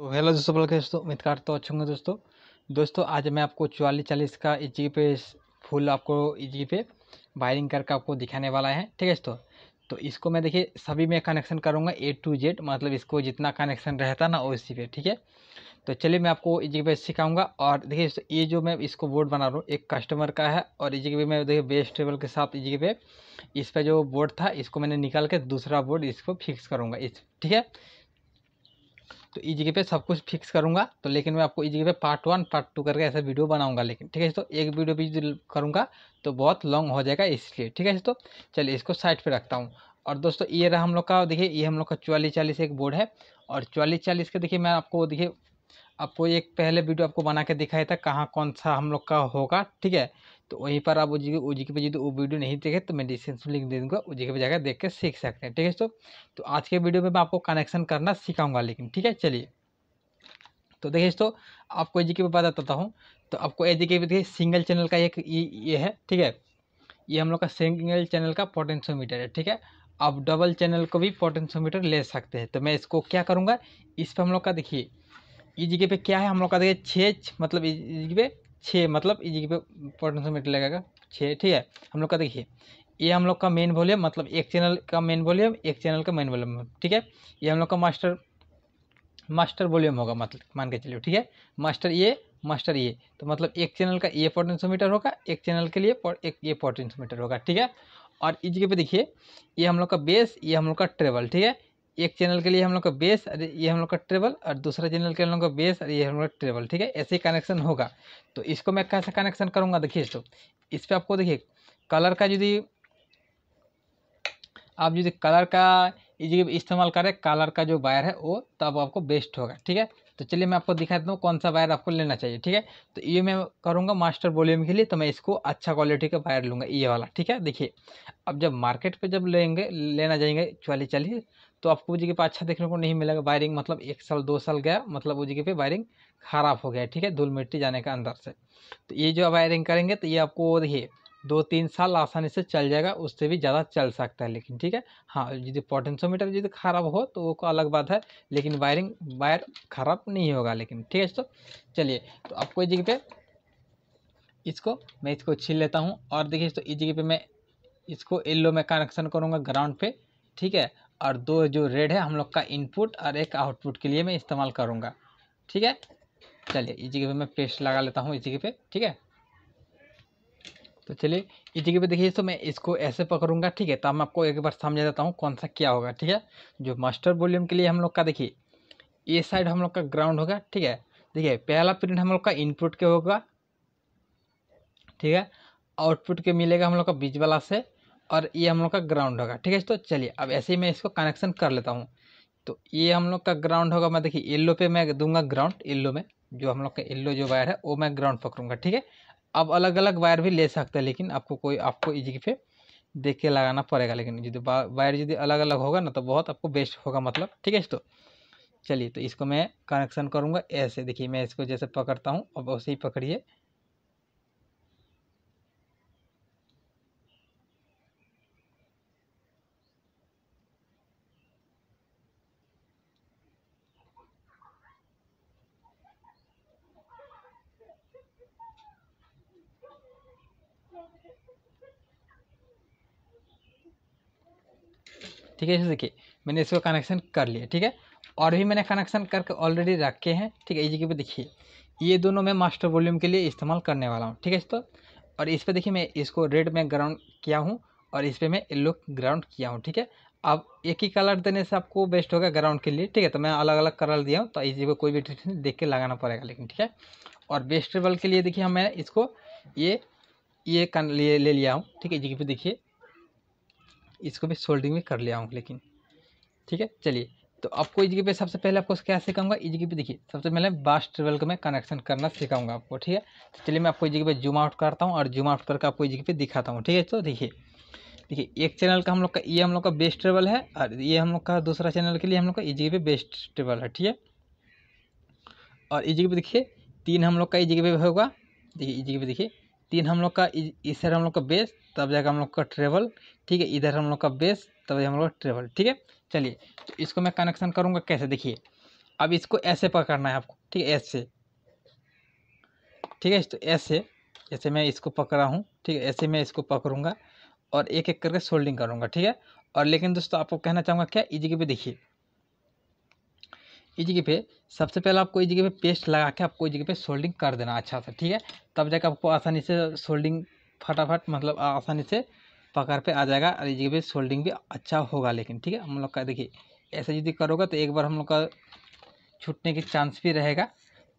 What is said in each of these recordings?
तो हेलो दोस्तों बोल दोस्तों उम्मीद करता अच्छे होंगे दोस्तों दोस्तों आज मैं आपको चवालीस चालीस का जी e पे फुल आपको जी e पे वायरिंग करके आपको दिखाने वाला है ठीक है दोस्तों तो इसको मैं देखिए सभी में कनेक्शन करूँगा ए टू जेड मतलब इसको जितना कनेक्शन रहता ना उसी पे ठीक है तो चलिए मैं आपको जी e पे सिखाऊँगा और देखिए ये जो मैं इसको बोर्ड बना रहा हूँ एक कस्टमर का है और जी पे मैं देखिए बेस्ट टेबल के साथ जी पे इस पर जो बोर्ड था इसको मैंने निकाल के दूसरा बोर्ड इसको फिक्स करूँगा इस ठीक है तो इस e जगह पे सब कुछ फिक्स करूँगा तो लेकिन मैं आपको इस e जगह पे पार्ट वन पार्ट टू करके ऐसा वीडियो बनाऊंगा लेकिन ठीक है तो एक वीडियो भी करूँगा तो बहुत लॉन्ग हो जाएगा इसलिए ठीक है तो चलिए इसको साइड पर रखता हूँ और दोस्तों ये रहा हम लोग का देखिए ये हम लोग का चौवालीस चालीस एक बोर्ड है और चौवालीस चालीस का देखिए मैं आपको देखिए आपको एक पहले वीडियो आपको बना के दिखाया था कहाँ कौन सा हम लोग का होगा ठीक है तो वहीं पर आप उजी जी ओ के पे यदि वो वीडियो नहीं देखे तो मैं डिस्क्रिप्शन लिंक दे दूँगा उजी के पे जाकर देख के सीख सकते हैं ठीक है दोस्तों तो आज के वीडियो में मैं आपको कनेक्शन करना सिखाऊंगा लेकिन ठीक है चलिए तो देखिए दोस्तों आपको ए जी के पे बताता हूँ तो आपको ए जी के पे सिंगल चैनल का एक ये है ठीक है ये हम लोग का सिंगल चैनल का पोटेंशियोमीटर है ठीक है आप डबल चैनल को भी पोटेंशियोमीटर ले सकते हैं तो मैं इसको क्या करूँगा इस पर हम लोग का देखिए ई जी पे क्या है हम लोग का देखिए छः मतलब ई जी पे छः मतलब इज पे से मीटर लगेगा छः ठीक है हम लोग का देखिए ये हम लोग का मेन वॉल्यूम मतलब एक चैनल का मेन वॉल्यूम एक चैनल का मेन वॉल्यूम ठीक है ये हम लोग का मास्टर मास्टर वॉल्यूम होगा मतलब मान के चलिए ठीक है मास्टर ये मास्टर ये तो मतलब एक चैनल का ये पोटेंशियोमीटर होगा एक चैनल के लिए एक ये पोटेंशियोमीटर होगा ठीक है और इस जगह पे देखिए ये हम लोग का बेस ये हम लोग का ट्रेवल ठीक है एक चैनल के लिए हम लोग का बेस और ये हम लोग का ट्रेबल और दूसरा चैनल के हम लोग का बेस और ये हम लोग का ट्रेबल ठीक है ऐसे ही कनेक्शन होगा तो इसको मैं कैसे कनेक्शन करूँगा देखिए तो इस पर आपको देखिए कलर का यदि आप यदि कलर का इस्तेमाल करें कलर का जो वायर है वो तब आपको बेस्ट होगा ठीक है तो चलिए मैं आपको दिखा देता हूँ कौन सा वायर आपको लेना चाहिए ठीक है तो ये मैं करूँगा मास्टर वॉल्यूम के लिए तो मैं इसको अच्छा क्वालिटी का वायर लूँगा ये वाला ठीक है देखिए अब जब मार्केट पे जब लेंगे लेना जाएंगे चालीस चालीस तो आपको जगह पर अच्छा देखने को नहीं मिलेगा वायरिंग मतलब एक साल दो साल गया मतलब वो जगह पे वायरिंग ख़राब हो गया ठीक है धूल मिट्टी जाने के अंदर से तो ये जो वायरिंग करेंगे तो ये आपको देखिए दो तीन साल आसानी से चल जाएगा उससे भी ज़्यादा चल सकता है लेकिन ठीक है हाँ यदि पोटेंशियोमीटर यदि ख़राब हो तो वो को अलग बात है लेकिन वायरिंग वायर ख़राब नहीं होगा लेकिन ठीक है तो चलिए तो आपको इस जगह पे इसको मैं इसको छीन लेता हूँ और देखिए तो इस जगह पे मैं इसको येल्लो में कनेक्शन करूँगा ग्राउंड पे ठीक है और दो जो रेड है हम लोग का इनपुट और एक आउटपुट के लिए मैं इस्तेमाल करूँगा ठीक है चलिए इस जगह पे मैं पेस्ट लगा लेता हूँ इस जगह पे ठीक है तो चलिए इस जगह पे देखिए तो मैं इसको ऐसे पकड़ूंगा ठीक है तो मैं आपको एक बार समझा देता हूँ कौन सा क्या होगा ठीक है जो मास्टर वॉल्यूम के लिए हम लोग का देखिए ये साइड हम लोग का ग्राउंड होगा ठीक है देखिए पहला प्रिंट हम लोग का इनपुट के होगा ठीक है आउटपुट के मिलेगा हम लोग का बीच वाला से और ये हम लोग का ग्राउंड होगा ठीक है तो चलिए अब ऐसे ही मैं इसको कनेक्शन कर लेता हूँ तो ये हम लोग का ग्राउंड होगा मैं देखिए येल्लो पे मैं दूंगा ग्राउंड येल्लो में जो हम लोग का येल्लो जो वायर है वो मैं ग्राउंड पकड़ूंगा ठीक है अब अलग अलग वायर भी ले सकते हैं लेकिन आपको कोई आपको इजी पे देख के लगाना पड़ेगा लेकिन यदि वायर यदि अलग अलग होगा ना तो बहुत आपको बेस्ट होगा मतलब ठीक है तो चलिए तो इसको मैं कनेक्शन करूँगा ऐसे देखिए मैं इसको जैसे पकड़ता हूँ अब वैसे ही पकड़िए ठीक है जैसे देखिए मैंने इसको कनेक्शन कर लिया ठीक है और भी मैंने कनेक्शन करके ऑलरेडी रखे हैं ठीक है ये जगह पे देखिए ये दोनों मैं मास्टर वॉल्यूम के लिए इस्तेमाल करने वाला हूँ ठीक है तो और इस पर देखिए मैं इसको रेड में ग्राउंड किया हूँ और इस पर मैं येल्लो ग्राउंड किया हूँ ठीक है अब एक ही कलर देने से आपको बेस्ट होगा ग्राउंड के लिए ठीक है तो मैं अलग अलग कलर दिया हूँ तो इसी को कोई भी डिस्क्रिप्शन देख के लगाना पड़ेगा लेकिन ठीक है और वेस्टेबल के लिए देखिए हमें इसको ये ये कन ले, ले लिया हूँ ठीक है जी पे देखिए इसको भी सोल्डिंग में कर लिया हूँ लेकिन ठीक है चलिए तो आपको इजगी पे सबसे पहले आपको क्या सिखाऊंगा इजगी पे देखिए सबसे पहले बास ट्रेवल को मैं कनेक्शन करना सिखाऊंगा आपको ठीक है तो चलिए मैं आपको इजगी पे जूम आउट करता हूँ और जूम आउट करके आपको इजगी पे दिखाता हूँ ठीक है तो देखिए देखिए एक चैनल का हम लोग का ये हम लोग का बेस्ट ट्रेवल है और ये हम लोग का दूसरा चैनल के लिए हम लोग का इजगी पे बेस्ट ट्रेवल है ठीक है और इजगी पे देखिए तीन हम लोग का इजगी पे होगा देखिए इजगी पे देखिए तीन हम लोग का इस हम लोग का बेस तब जाकर हम लोग का ट्रेवल ठीक है इधर हम लोग का बेस तब हम लोग का ट्रेवल ठीक है चलिए तो इसको मैं कनेक्शन करूँगा कैसे देखिए अब इसको ऐसे पकड़ना है आपको ठीक है ऐसे ठीक है तो ऐसे ऐसे मैं इसको पकड़ा हूँ ठीक है ऐसे मैं इसको पकड़ूंगा और एक एक करके सोल्डिंग करूँगा ठीक है और लेकिन दोस्तों आपको कहना चाहूँगा क्या के भी देखिए इस जगह पे सबसे पहले आपको इस जगह पे पेस्ट लगा के आपको इस जगह पे सोल्डिंग कर देना अच्छा से ठीक है तब जाके आपको आसानी से सोल्डिंग फटाफट मतलब आसानी से पकड़ पे आ जाएगा और इस जगह पे सोल्डिंग भी अच्छा होगा लेकिन ठीक है हम लोग का देखिए ऐसे यदि करोगे तो एक बार हम लोग का छूटने के चांस भी रहेगा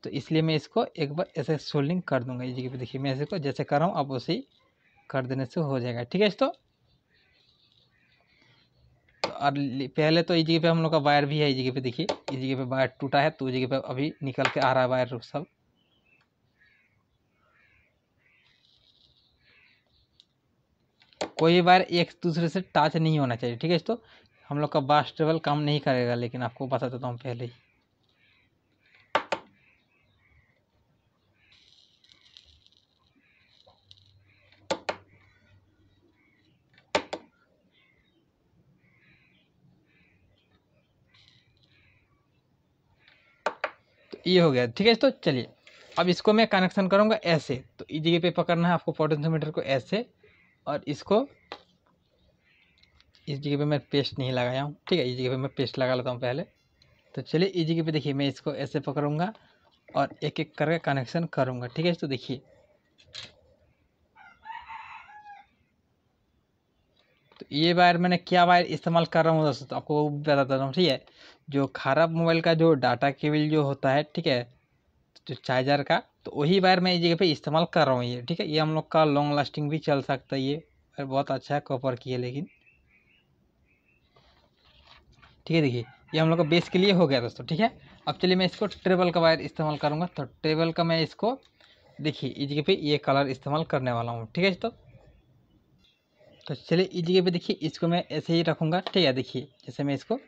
तो इसलिए मैं इसको एक बार ऐसे सोल्डिंग कर दूंगा इस जगह पर देखिए मैं ऐसे को जैसे कर रहा हूँ आप उसे कर देने से हो जाएगा ठीक है दोस्तों और पहले तो इस e जगह पे हम लोग का वायर भी है इस e जगह पे देखिए इस e जगह पे वायर टूटा है तो जगह पे अभी निकल के आ रहा है वायर सब कोई वायर एक दूसरे से टच नहीं होना चाहिए ठीक है तो हम लोग का बास्टेबल काम नहीं करेगा लेकिन आपको बता देता हूँ पहले ही ये हो गया ठीक है तो चलिए अब इसको मैं कनेक्शन करूँगा ऐसे तो इस जगह पे पकड़ना है आपको पोटेंशियोमीटर को ऐसे और इसको इस जगह पे मैं पेस्ट नहीं लगाया हूँ ठीक है इस जगह पे मैं पेस्ट लगा लेता हूँ पहले तो चलिए इस जगह पे देखिए मैं इसको ऐसे पकड़ूंगा और एक एक करके कनेक्शन करूँगा ठीक है तो देखिए तो ये वायर मैंने क्या वायर इस्तेमाल कर रहा हूँ दोस्तों तो आपको बताता हूँ ठीक है जो ख़राब मोबाइल का जो डाटा केबल जो होता है ठीक है जो चार्जर का तो वही वायर मैं इस जगह पे इस्तेमाल कर रहा हूँ ये ठीक है ये हम लोग का लॉन्ग लास्टिंग भी चल सकता है ये बहुत अच्छा है कॉपर की है लेकिन ठीक है देखिए ये हम लोग का बेस के लिए हो गया दोस्तों ठीक है अब चलिए मैं इसको ट्रेबल का वायर इस्तेमाल करूँगा तो ट्रेबल का मैं इसको देखिए इस जगह पर ये कलर इस्तेमाल करने वाला हूँ ठीक है तो तो चलिए इस जगह पर देखिए इसको मैं ऐसे ही रखूँगा ठीक है देखिए जैसे मैं इसको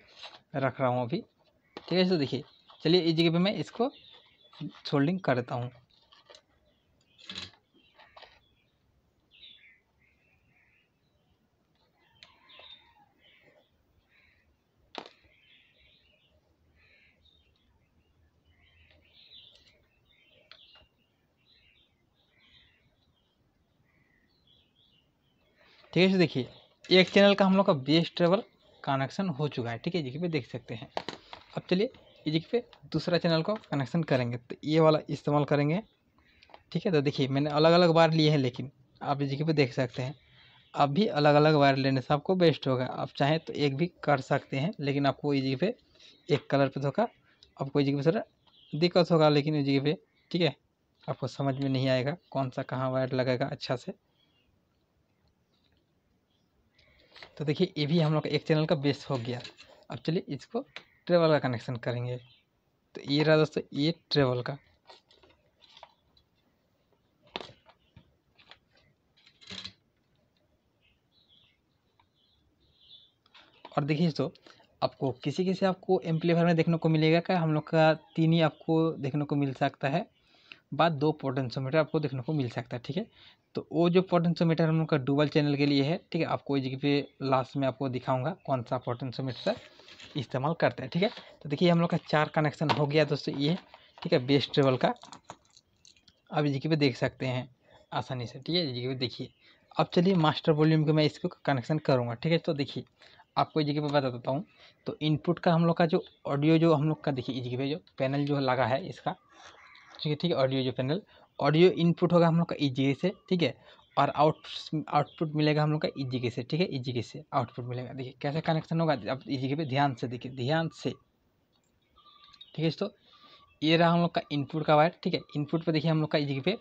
रख रहा हूँ अभी ठीक है तो देखिए चलिए इस जगह पे मैं इसको सोल्डिंग कर देता हूँ ठीक है देखिए एक चैनल का हम लोग का बेस्ट ट्रेवल कनेक्शन हो चुका है ठीक है जी पे देख सकते हैं अब चलिए ये जी पे दूसरा चैनल को कनेक्शन करेंगे तो ये वाला इस्तेमाल करेंगे ठीक है तो देखिए मैंने अलग अलग वायर लिए हैं लेकिन आप जी पे देख सकते हैं अब भी अलग अलग वायर लेने से आपको बेस्ट होगा आप चाहें तो एक भी कर सकते हैं लेकिन आपको ये जगह पे एक कलर पे धोखा आपको जी जगह पे थोड़ा दिक्कत होगा लेकिन ये जगह पे ठीक है आपको समझ में नहीं आएगा कौन सा कहाँ वायर लगेगा अच्छा से तो देखिए ये भी हम लोग का एक चैनल का बेस हो गया अब चलिए इसको ट्रेवल का कनेक्शन करेंगे तो ये रहा दोस्तों ये ट्रेवल का और देखिए दोस्तों आपको किसी किसी आपको एम्पलीफायर में देखने को मिलेगा क्या हम लोग का तीन ही आपको देखने को मिल सकता है बाद दो पोटेंशियोमीटर आपको देखने को मिल सकता है ठीक है तो वो जो पोटेंशियोमीटर हम लोग का डुबल चैनल के लिए है ठीक है आपको इसी पे लास्ट में आपको दिखाऊंगा कौन सा पोटेंशियोमीटर इस्तेमाल करते हैं ठीक है तो देखिए हम लोग का चार कनेक्शन हो गया दोस्तों ये ठीक है बेस्ट ट्रेवल का आप जगह पे देख सकते हैं आसानी से ठीक है जगह पे देखिए अब चलिए मास्टर वॉल्यूम के मैं इसको कनेक्शन करूँगा ठीक है तो देखिए आपको जगह पे बता देता हूँ तो इनपुट का हम लोग का जो ऑडियो जो हम लोग का देखिए जगह पे जो पैनल जो लगा है इसका ठीक है ठीक है ऑडियो जो पैनल ऑडियो इनपुट होगा हम लोग का ईजी से ठीक है और आउट आउटपुट मिलेगा हम लोग का ईजी से ठीक है ईजी से आउटपुट मिलेगा देखिए कैसे कनेक्शन होगा आप ईजी पे ध्यान से देखिए ध्यान से ठीक है तो ये रहा हम लोग का इनपुट का वायर ठीक है इनपुट पे देखिए हम लोग का ईजी पे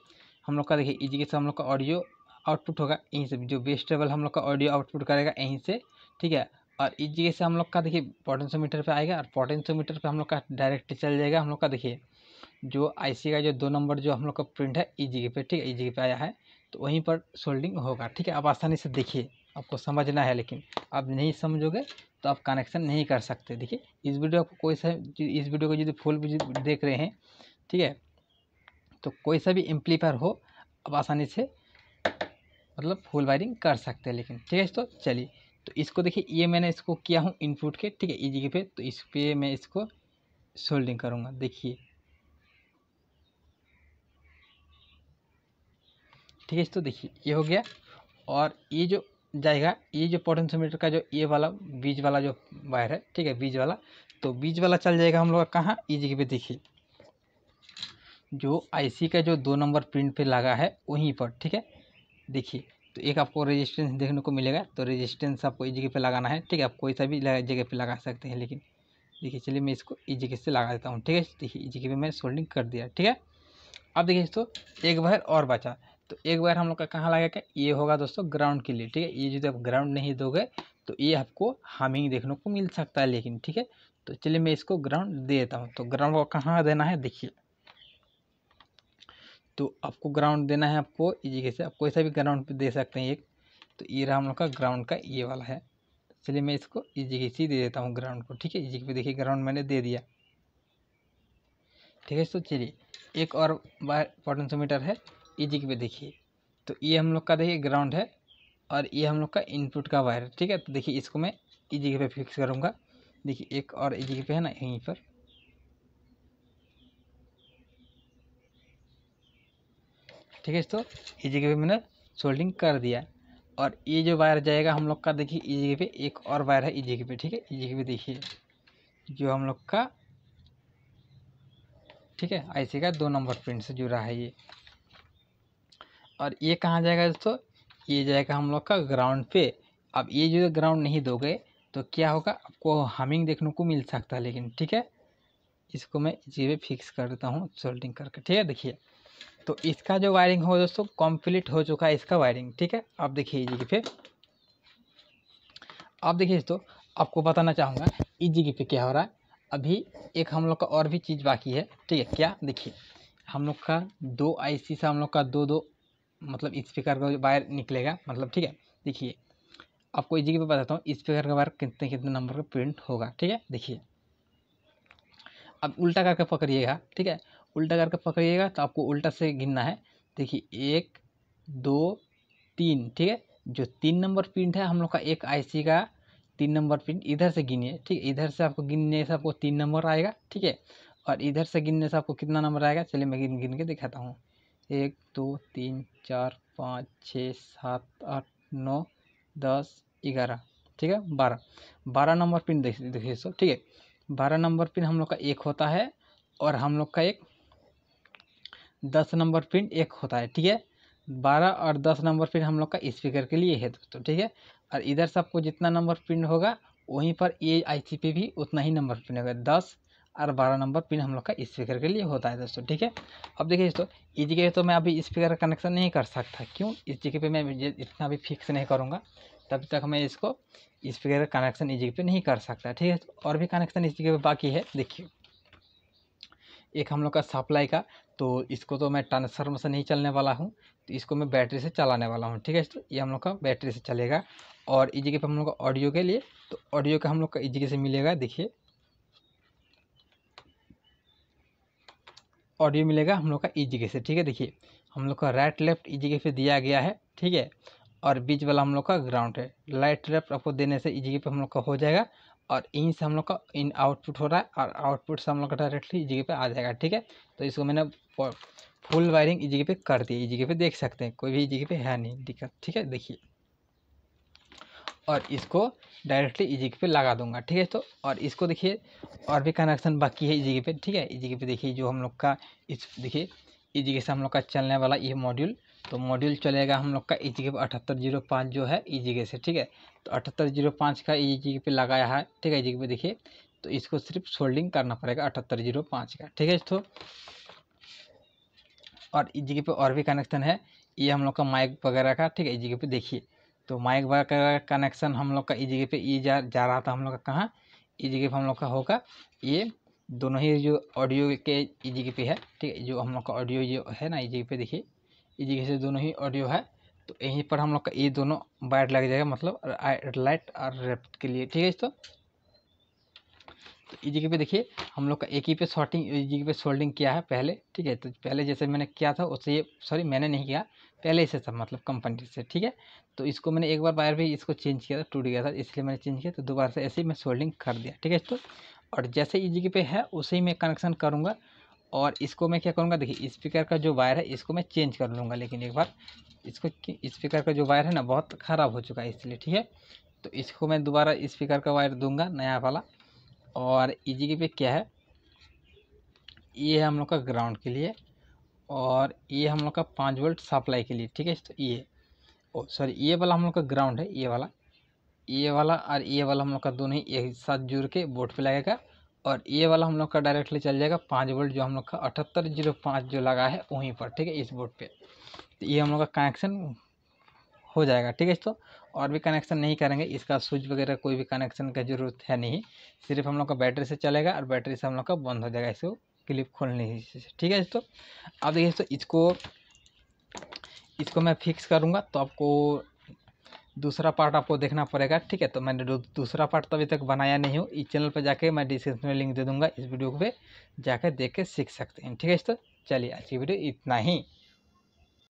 हम लोग का देखिए ईजी से हम लोग का ऑडियो आउटपुट होगा यहीं से जो बेस्टेबल हम लोग का ऑडियो आउटपुट करेगा यहीं से ठीक है और इस जगह से हम लोग का देखिए पोटेंशियोमीटर पर आएगा और पोटेंशियोमीटर पर हम लोग का डायरेक्ट चल जाएगा हम लोग का देखिए जो आईसी का जो दो नंबर जो हम लोग का प्रिंट है ई e जी पे ठीक है ई e जी पे आया है तो वहीं पर सोल्डिंग होगा ठीक है आप आसानी से देखिए आपको समझना है लेकिन आप नहीं समझोगे तो आप कनेक्शन नहीं कर सकते देखिए इस वीडियो को कोई सा इस वीडियो को यदि फुल देख रहे हैं ठीक है तो कोई सा भी एम्पलीफायर हो आप आसानी से मतलब फुल वायरिंग कर सकते हैं लेकिन ठीक है तो चलिए तो इसको देखिए ये मैंने इसको किया हूँ इनपुट के ठीक है ई e पे तो इस पर मैं इसको सोल्डिंग करूँगा देखिए ठीक है तो देखिए ये हो गया और ये जो जाएगा ये जो पोटेंशियोमीटर का जो ये वाला बीज वाला जो वायर है ठीक है बीज वाला तो बीज वाला चल जाएगा हम लोग कहाँ ये e जगह पे देखिए जो आईसी का जो दो नंबर प्रिंट पे लगा है वहीं पर ठीक है देखिए तो एक आपको रेजिस्टेंस देखने को मिलेगा तो रेजिस्टेंस आपको इस जगह पर लगाना है ठीक है आप कोई सा भी जगह पर लगा सकते हैं लेकिन देखिए चलिए मैं इसको इस e जगह से लगा देता हूँ ठीक है देखिए इस जगह पर मैंने सोल्डिंग कर दिया ठीक है अब देखिए दोस्तों एक बार और बचा तो एक बार हम लोग का कहाँ लगेगा ये होगा दोस्तों ग्राउंड के लिए ठीक है ये यदि आप ग्राउंड नहीं दोगे तो ये आपको हमिंग देखने को मिल सकता है लेकिन ठीक है तो चलिए मैं इसको ग्राउंड दे देता हूँ तो ग्राउंड को कहाँ देना है देखिए तो आपको ग्राउंड देना है आपको इजी कैसे आप कोई सा भी ग्राउंड पे दे सकते हैं एक तो ये रहा हम लोग का ग्राउंड का ये वाला है चलिए मैं इसको इजी से दे देता हूँ ग्राउंड को ठीक है इजी पे देखिए ग्राउंड मैंने दे दिया ठीक है तो चलिए एक और बार पोटेंशियोमीटर है ये दिख में देखिए तो ये हम लोग का देखिए ग्राउंड है और ये हम लोग का इनपुट का वायर ठीक है तो देखिए इसको मैं इस जगह पे फिक्स करूँगा देखिए एक और इस जगह पे है ना यहीं पर ठीक है तो इस जगह पे मैंने सोल्डिंग कर दिया और ये जो वायर जाएगा हम लोग का देखिए इस जगह पे एक और वायर है इस जगह पे ठीक है इस जगह पे देखिए जो हम लोग का ठीक है ऐसे का दो नंबर प्रिंट से जुड़ा है ये और ये कहाँ जाएगा दोस्तों ये जाएगा हम लोग का ग्राउंड पे अब ये जो ग्राउंड नहीं दोगे तो क्या होगा आपको हमिंग देखने को मिल सकता है लेकिन ठीक है इसको मैं इसी पे फिक्स कर देता हूँ सोल्डिंग करके ठीक है देखिए तो इसका जो वायरिंग हो दोस्तों कंप्लीट हो चुका है इसका वायरिंग ठीक है अब देखिए जी पे अब देखिए दोस्तों आपको बताना चाहूँगा इस जगह पे क्या हो रहा है अभी एक हम लोग का और भी चीज़ बाकी है ठीक है क्या देखिए हम लोग का दो आईसी से हम लोग का दो दो मतलब स्पीकर का वायर निकलेगा मतलब ठीक है देखिए आपको इजी पर बताता हूँ स्पीकर का वायर कितने कितने नंबर का प्रिंट होगा ठीक है देखिए अब उल्टा करके पकड़िएगा ठीक है उल्टा करके पकड़िएगा तो आपको उल्टा से गिनना है देखिए एक दो तीन ठीक है जो तीन नंबर प्रिंट है हम लोग का एक आई का तीन नंबर प्रिंट इधर से गिनिए ठीक है इधर से आपको गिनने से आपको तीन नंबर आएगा ठीक है और इधर से गिनने से आपको कितना नंबर आएगा चलिए मैं गिन गिन के दिखाता हूँ एक दो तीन चार पाँच छः सात आठ नौ दस ग्यारह ठीक है बारह बारह नंबर पिन देखिए देखिए सो ठीक है बारह नंबर पिन हम लोग का एक होता है और हम लोग का एक दस नंबर पिन एक होता है ठीक है बारह और दस नंबर पिन हम लोग का स्पीकर के लिए है दोस्तों ठीक है और इधर सबको जितना नंबर पिन होगा वहीं पर ये आईसी भी उतना ही नंबर पिन होगा दस और बारह नंबर पिन हम लोग का स्पीकर के लिए होता है दोस्तों ठीक है अब देखिए दोस्तों इस जगह तो मैं अभी स्पीकर का कनेक्शन नहीं कर सकता क्यों इस जगह पे मैं इतना भी फिक्स नहीं करूँगा तब तक मैं इसको स्पीकर का कनेक्शन इस जगह पे नहीं कर सकता ठीक है और भी कनेक्शन इस जगह पर बाकी है देखिए एक हम लोग का सप्लाई का तो इसको तो मैं ट्रांसफार्मर से नहीं चलने वाला हूँ तो इसको मैं बैटरी से चलाने वाला हूँ ठीक है तो ये हम लोग का बैटरी से चलेगा और इस जगह पर हम लोग का ऑडियो के लिए तो ऑडियो का हम लोग का इस जगह से मिलेगा देखिए ऑडियो मिलेगा हम लोग का ई e जी से ठीक है देखिए हम लोग का राइट लेफ्ट ई जी पे दिया गया है ठीक है और बीच वाला हम लोग का ग्राउंड है राइट लेफ्ट आपको देने से ई e जी पे हम लोग का हो जाएगा और यहीं से हम लोग का इन आउटपुट हो रहा है और आउटपुट से हम लोग का डायरेक्टली ई जी पे आ जाएगा ठीक है तो इसको मैंने फुल वायरिंग ई जी पे कर दी ई जी पे देख सकते हैं कोई भी ई e जी पे है नहीं दिक्कत ठीक है देखिए और इसको डायरेक्टली इजिक पे लगा दूंगा ठीक है तो और इसको देखिए और भी कनेक्शन बाकी है इजिक पे ठीक है इजिक पे देखिए जो हम लोग का इस देखिए इजिक से हम लोग का चलने वाला ये मॉड्यूल तो मॉड्यूल चलेगा हम लोग का ई जी अठहत्तर जीरो पाँच जो है ई जी से ठीक है तो अठहत्तर जीरो पाँच का ई जी पे लगाया है ठीक है ई जी पे देखिए तो इसको सिर्फ सोल्डिंग करना पड़ेगा अठहत्तर जीरो पाँच का ठीक है तो और ई जी पे और भी कनेक्शन है ये हम लोग का माइक वगैरह का ठीक है ई जी पे देखिए तो माइक वाइक का कनेक्शन हम लोग का इस e जगह पे ई e जा जा रहा था हम लोग का कहाँ इस e जगह पे हम लोग का होगा ये दोनों ही जो ऑडियो के इस जगह पे है ठीक है जो हम लोग का ऑडियो ये है ना इस जगह पे देखिए इस जगह से दोनों ही ऑडियो है तो यहीं पर हम लोग का ये दोनों वायर लग जाएगा मतलब लाइट और रेप्ट के लिए ठीक है तो इस जगह पे देखिए हम लोग का एक ही पे शॉर्टिंग इस जगह पे सोल्डिंग किया है पहले ठीक है तो पहले जैसे मैंने किया था उससे ये सॉरी मैंने नहीं किया पहले से था मतलब कंपनी से ठीक है तो इसको मैंने एक बार वायर भी इसको चेंज किया था टूट गया था इसलिए मैंने चेंज किया तो दोबारा से ऐसे ही मैं सोल्डिंग कर दिया ठीक है तो और जैसे ई जी e पे है उसे ही मैं कनेक्शन करूँगा और इसको मैं क्या करूँगा देखिए स्पीकर का जो वायर है इसको मैं चेंज कर लूँगा लेकिन एक बार इसको स्पीकर का जो वायर है ना बहुत ख़राब हो चुका है इसलिए ठीक है तो इसको मैं दोबारा स्पीकर का वायर दूंगा नया वाला और ई e जी पे क्या है ये हम लोग का ग्राउंड के लिए और ये हम लोग का पाँच वोल्ट सप्लाई के लिए ठीक है तो ये ओ सॉरी ये वाला हम लोग का ग्राउंड है ये वाला ये वाला और ये वाला हम लोग का दोनों ही एक साथ जुड़ के बोर्ड पे लगेगा और ये वाला हम लोग का डायरेक्टली चल जाएगा पाँच वोल्ट जो हम लोग का अठहत्तर जीरो पाँच जो लगा है वहीं पर ठीक है इस बोर्ड पे तो ये हम लोग का कनेक्शन हो जाएगा ठीक है तो और भी कनेक्शन नहीं करेंगे इसका स्विच वगैरह कोई भी कनेक्शन का जरूरत है नहीं सिर्फ हम लोग का बैटरी से चलेगा और बैटरी से हम लोग का बंद हो जाएगा इसको क्लिप खोलने है ठीक है दोस्तों अब देखिए दोस्तों इसको इसको मैं फिक्स करूँगा तो आपको दूसरा पार्ट आपको देखना पड़ेगा ठीक है तो मैंने दूसरा पार्ट तो अभी तक बनाया नहीं हूँ इस चैनल पर जाके मैं डिस्क्रिप्शन में लिंक दे दूँगा इस वीडियो पे जाकर देख के सीख सकते हैं ठीक है दोस्तों चलिए आज की वीडियो इतना ही